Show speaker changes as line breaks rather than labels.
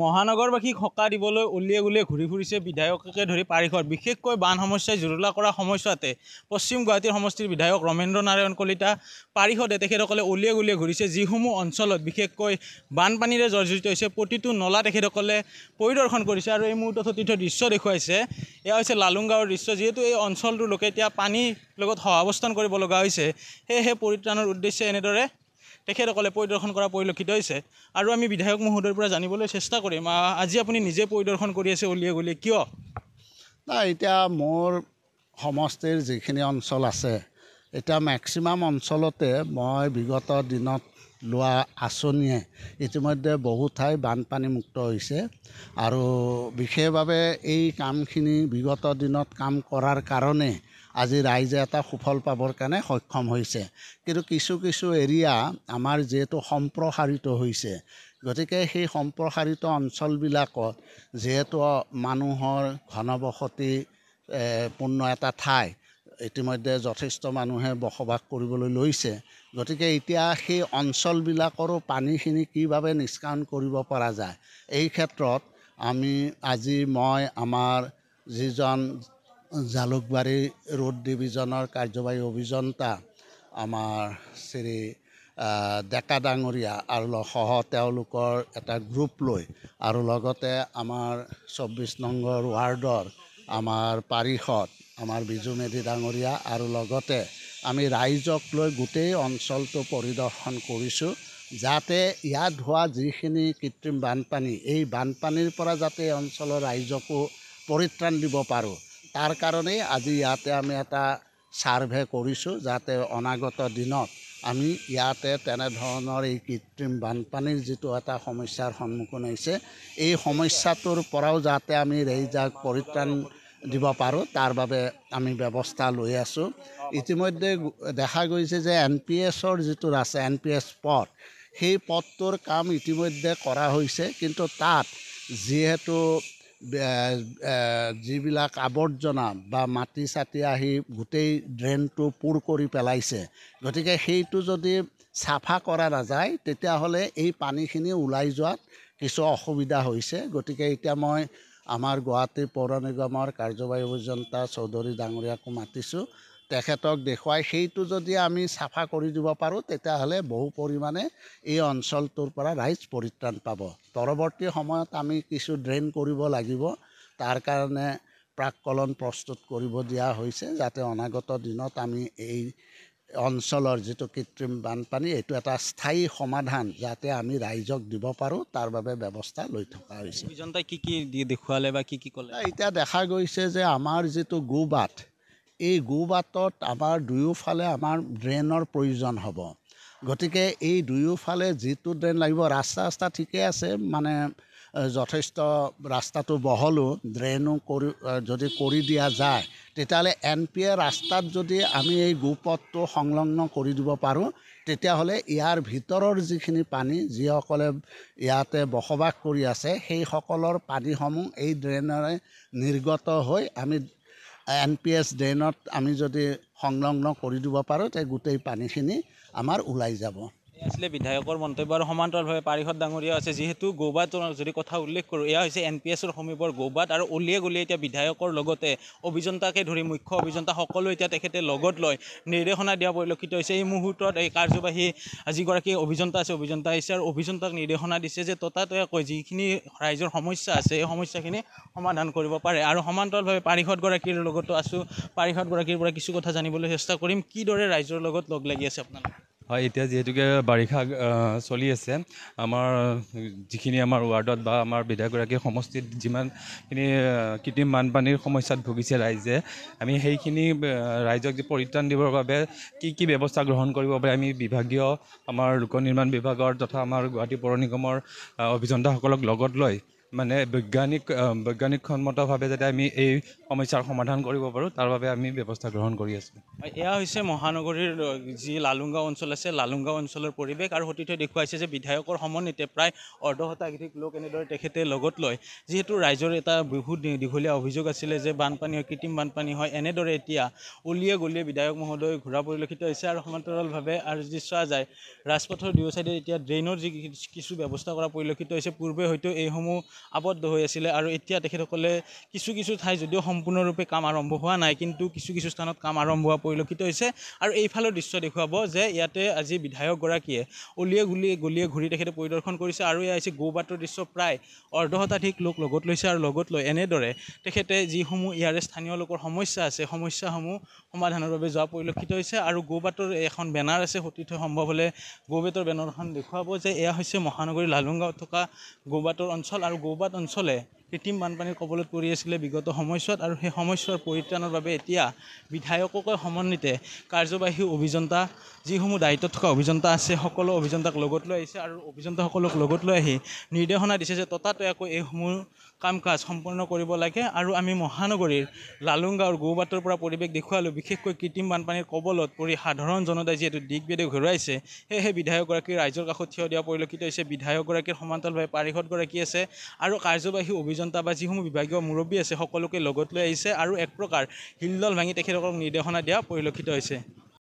মহানগৰবাসীক সকাহ দিবলৈ উলিয়ে গুলিয়ে ঘূৰি ফুৰিছে বিধায়ককে ধৰি পাৰিষদ বিশেষকৈ বান সমস্যাই জুৰুলা কৰা সময়ছোৱাতে পশ্চিম গুৱাহাটীৰ সমষ্টিৰ বিধায়ক ৰমেন্দ্ৰ নাৰায়ণ কলিতা পাৰিষদে তেখেতসকলে উলিয়াই গুলিয়ে ঘূৰিছে যিসমূহ অঞ্চলত বিশেষকৈ বানপানীৰে জৰ্জৰিত হৈছে প্ৰতিটো নলা তেখেতসকলে পৰিদৰ্শন কৰিছে আৰু এই মুহূৰ্তত সতীৰ্থ দৃশ্য দেখুৱাইছে এয়া হৈছে লালুং গাঁৱৰ দৃশ্য যিহেতু এই অঞ্চলটোৰ লোকে এতিয়া পানীৰ লগত সহাৱস্থান কৰিব লগা হৈছে সেয়েহে পৰিত্ৰাণৰ উদ্দেশ্যে এনেদৰে তেখেতসকলে পৰিদৰ্শন কৰা পৰিলক্ষিত হৈছে আৰু আমি বিধায়ক মহোদয়ৰ পৰা জানিবলৈ চেষ্টা কৰিম আজি আপুনি নিজে পৰিদৰ্শন কৰি আছে উলিয়ে গলিয়ে কিয়
নাই এতিয়া মোৰ সমষ্টিৰ যিখিনি অঞ্চল আছে এতিয়া মেক্সিমাম অঞ্চলতে মই বিগত দিনত লোৱা আঁচনিয়ে ইতিমধ্যে বহু ঠাই বানপানীমুক্ত হৈছে আৰু বিশেষভাৱে এই কামখিনি বিগত দিনত কাম কৰাৰ কাৰণে আজি ৰাইজে এটা সুফল পাবৰ কাৰণে সক্ষম হৈছে কিন্তু কিছু কিছু এৰিয়া আমাৰ যিহেতু সম্প্ৰসাৰিত হৈছে গতিকে সেই সম্প্ৰসাৰিত অঞ্চলবিলাকত যিহেতু মানুহৰ ঘনবসতি পূৰ্ণ এটা ঠাই ইতিমধ্যে যথেষ্ট মানুহে বসবাস কৰিবলৈ লৈছে গতিকে এতিয়া সেই অঞ্চলবিলাকৰো পানীখিনি কিভাৱে নিষ্কাণ কৰিব পৰা যায় এই ক্ষেত্ৰত আমি আজি মই আমাৰ যিজন জালুকবাৰী ৰোড ডিভিজনৰ কাৰ্যবাহী অভিযন্তা আমাৰ শ্ৰী ডেকা ডাঙৰীয়া আৰু সহ তেওঁলোকৰ এটা গ্ৰুপ লৈ আৰু লগতে আমাৰ চৌব্বিছ নম্বৰ ৱাৰ্ডৰ আমাৰ পাৰিষদ আমাৰ বিজু মেধি ডাঙৰীয়া আৰু লগতে আমি ৰাইজক লৈ গোটেই অঞ্চলটো পৰিদৰ্শন কৰিছোঁ যাতে ইয়াত হোৱা যিখিনি কৃত্ৰিম বানপানী এই বানপানীৰ পৰা যাতে অঞ্চলৰ ৰাইজকো পৰিত্ৰাণ দিব পাৰোঁ তাৰ কাৰণেই আজি ইয়াতে আমি এটা ছাৰ্ভে কৰিছোঁ যাতে অনাগত দিনত আমি ইয়াতে তেনেধৰণৰ এই কৃত্ৰিম বানপানীৰ যিটো এটা সমস্যাৰ সন্মুখীন হৈছে এই সমস্যাটোৰ পৰাও যাতে আমি ৰাইজাক পৰিত্ৰাণ দিব পাৰোঁ তাৰ বাবে আমি ব্যৱস্থা লৈ আছোঁ ইতিমধ্যে দেখা গৈছে যে এন পি এছৰ যিটো আছে এন পি এছ পথ সেই পথটোৰ কাম ইতিমধ্যে কৰা হৈছে কিন্তু তাত যিহেতু যিবিলাক আৱৰ্জনা বা মাটি চাটি আহি গোটেই ড্ৰেইনটো পূৰ কৰি পেলাইছে গতিকে সেইটো যদি চাফা কৰা নাযায় তেতিয়াহ'লে এই পানীখিনি ওলাই যোৱাত কিছু অসুবিধা হৈছে গতিকে এতিয়া মই আমাৰ গুৱাহাটী পৌৰ নিগমৰ কাৰ্যবাহী অভিযন্তা চৌধুৰী ডাঙৰীয়াকো মাতিছোঁ তেখেতক দেখুৱাই সেইটো যদি আমি চাফা কৰি দিব পাৰোঁ তেতিয়াহ'লে বহু পৰিমাণে এই অঞ্চলটোৰ পৰা ৰাইজ পৰিত্ৰাণ পাব পৰৱৰ্তী সময়ত আমি কিছু ড্ৰেইন কৰিব লাগিব তাৰ কাৰণে প্ৰাককলন প্ৰস্তুত কৰিব দিয়া হৈছে যাতে অনাগত দিনত আমি এই অঞ্চলৰ যিটো কৃত্ৰিম বানপানী এইটো এটা স্থায়ী সমাধান যাতে আমি ৰাইজক দিব পাৰোঁ তাৰ বাবে ব্যৱস্থা লৈ থকা
হৈছে কি কি দেখুৱালে বা কি কি ক'লে
এতিয়া দেখা গৈছে যে আমাৰ যিটো গো বাট এই গো বাটত আমাৰ দুয়োফালে আমাৰ ড্ৰেইনৰ প্ৰয়োজন হ'ব গতিকে এই দুয়োফালে যিটো ড্ৰেইন লাগিব ৰাস্তা চাস্তা ঠিকে আছে মানে যথেষ্ট ৰাস্তাটো বহলো ড্ৰেইনো কৰি যদি কৰি দিয়া যায় তেতিয়াহ'লে এন পি এ ৰাস্তাত যদি আমি এই গো পথটো সংলগ্ন কৰি দিব পাৰোঁ তেতিয়াহ'লে ইয়াৰ ভিতৰৰ যিখিনি পানী যিসকলে ইয়াতে বসবাস কৰি আছে সেইসকলৰ পানীসমূহ এই ড্ৰেইনেৰে নিৰ্গত হৈ আমি এন পি এছ ড্ৰেইনত আমি যদি সংলগ্ন কৰি দিব পাৰোঁ তে গোটেই পানীখিনি আমাৰ ওলাই যাব
আছিলে বিধায়কৰ মন্তব্য আৰু সমান্তৰালভাৱে পাৰিষদ ডাঙৰীয়া আছে যিহেতু গৌবাদ যদি কথা উল্লেখ কৰোঁ এয়া হৈছে এন পি এছৰ সমীপৰ গৌবাদ আৰু অলিয়ে গলিয়ে এতিয়া বিধায়কৰ লগতে অভিযন্তাকে ধৰি মুখ্য অভিযন্তা সকলো এতিয়া তেখেতে লগত লৈ নিৰ্দেশনা দিয়া পৰিলক্ষিত হৈছে এই মুহূৰ্তত এই কাৰ্যবাহী যিগৰাকী অভিযন্তা আছে অভিযন্তা আহিছে আৰু অভিযন্তাক নিৰ্দেশনা দিছে যে ততাতৈয়াকৈ যিখিনি ৰাইজৰ সমস্যা আছে এই সমস্যাখিনি সমাধান কৰিব পাৰে আৰু সমান্তৰালভাৱে পাৰিষদগৰাকীৰ লগতো আছোঁ পাৰিষদগৰাকীৰ পৰা কিছু কথা জানিবলৈ চেষ্টা কৰিম কিদৰে ৰাইজৰ লগত লগ লাগি আছে আপোনালোকে হয় এতিয়া যিহেতুকে বাৰিষা চলি আছে আমাৰ যিখিনি আমাৰ ৱাৰ্ডত বা আমাৰ বিধায়কগৰাকী সমষ্টিত যিমানখিনি কৃত্ৰিম বানপানীৰ সমস্যাত ভুগিছে ৰাইজে আমি সেইখিনি ৰাইজক পৰিত্ৰাণ দিবৰ বাবে কি কি ব্যৱস্থা গ্ৰহণ কৰিব পাৰে আমি বিভাগীয় আমাৰ লোকনিৰ্মাণ বিভাগৰ তথা আমাৰ গুৱাহাটী পৌৰ নিগমৰ অভিযন্তাসকলক লগত লৈ মানে বৈজ্ঞানিক বৈজ্ঞানিকসন্মতভাৱে যাতে আমি এই সমস্যাৰ সমাধান কৰিব পাৰোঁ তাৰ বাবে আমি ব্যৱস্থা গ্ৰহণ কৰি আছোঁ এয়া হৈছে মহানগৰীৰ যি লালুংগাঁও অঞ্চল আছে লালুংগাঁও অঞ্চলৰ পৰিৱেশ আৰু সতীৰ্থে দেখুৱাইছে যে বিধায়কৰ সমন্বিতে প্ৰায় অৰ্ধ শতাধিক লোক এনেদৰে তেখেতে লগত লয় যিহেতু ৰাইজৰ এটা বহুত দীঘলীয়া অভিযোগ আছিলে যে বানপানী হয় কৃত্ৰিম বানপানী হয় এনেদৰে এতিয়া উলিয়ে গলিয়ে বিধায়ক মহোদয় ঘূৰা পৰিলক্ষিত হৈছে আৰু সমান্তৰালভাৱে আৰু যদি চোৱা যায় ৰাজপথৰ দুয়ো ছাইডে এতিয়া ড্ৰেইনৰ যি কিছু ব্যৱস্থা কৰা পৰিলক্ষিত হৈছে পূৰ্বে হয়তো এইসমূহ আবদ্ধ হৈ আছিলে আৰু এতিয়া তেখেতসকলে কিছু কিছু ঠাই যদিও সম্পূৰ্ণৰূপে কাম আৰম্ভ হোৱা নাই কিন্তু কিছু কিছু স্থানত কাম আৰম্ভ হোৱা পৰিলক্ষিত হৈছে আৰু এইফালৰ দৃশ্য দেখুৱাব যে ইয়াতে আজি বিধায়কগৰাকীয়ে অলিয়ে গুলিয়ে গলিয়ে ঘূৰি তেখেতে পৰিদৰ্শন কৰিছে আৰু এয়া হৈছে আছে বাটৰ দৃশ্য প্ৰায় অৰ্ধ শতাধিক লোক লগত লৈছে আৰু লগত লৈ এনেদৰে তেখেতে যিসমূহ ইয়াৰে স্থানীয় লোকৰ সমস্যা আছে সমস্যাসমূহ সমাধানৰ বাবে যোৱা পৰিলক্ষিত হৈছে আৰু গৌবাটৰ এখন বেনাৰ আছে সতীৰ্থ সম্ভৱ হ'লে গৌবেটৰ বেনাৰখন দেখুৱাব যে এয়া হৈছে মহানগৰী লালুংগাঁৱত থকা থকা বাটৰ অঞ্চল আৰু গৌ বহুপাত অঞ্চলে কৃত্ৰিম বানপানীৰ কবলত পৰি আছিলে বিগত সময়ছোৱাত আৰু সেই সময়ছোৱাৰ পৰিত্ৰাণৰ বাবে এতিয়া বিধায়ককে সমন্বিতে কাৰ্যবাহী অভিযন্তা যিসমূহ দায়িত্বত থকা অভিযন্তা আছে সকলো অভিযন্তাক লগত লৈ আহিছে আৰু অভিযন্তাসকলক লগত লৈ আহি নিৰ্দেশনা দিছে যে ততাতৈয়াকৈ এইসমূহ কাম কাজ সম্পূৰ্ণ কৰিব লাগে আৰু আমি মহানগৰীৰ লালুং গাঁৱৰ গৌবাটৰ পৰা পৰিৱেশ দেখুৱালোঁ বিশেষকৈ কৃত্ৰিম বানপানীৰ কবলত পৰি সাধাৰণ জনতাই যিহেতু দিগবেদে ঘূৰাইছে সেয়েহে বিধায়কগৰাকীৰ ৰাইজৰ কাষত থিয় দিয়া পৰিলক্ষিত হৈছে বিধায়কগৰাকীৰ সমান্তৰালভাৱে পাৰিষদগৰাকী আছে আৰু কাৰ্যবাহী অভিযন্তা জনতা বা যিসমূহ বিভাগীয় মুৰব্বী আছে সকলোকে লগত লৈ আহিছে আৰু এক প্ৰকাৰ হিলদল ভাঙি তেখেতসকলক নিৰ্দেশনা দিয়া পৰিলক্ষিত হৈছে